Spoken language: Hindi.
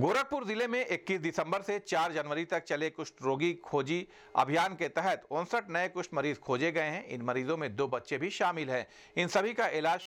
गोरखपुर जिले में 21 दिसंबर से 4 जनवरी तक चले कुष्ठ रोगी खोजी अभियान के तहत उनसठ नए कुष्ठ मरीज खोजे गए हैं इन मरीजों में दो बच्चे भी शामिल हैं इन सभी का इलाज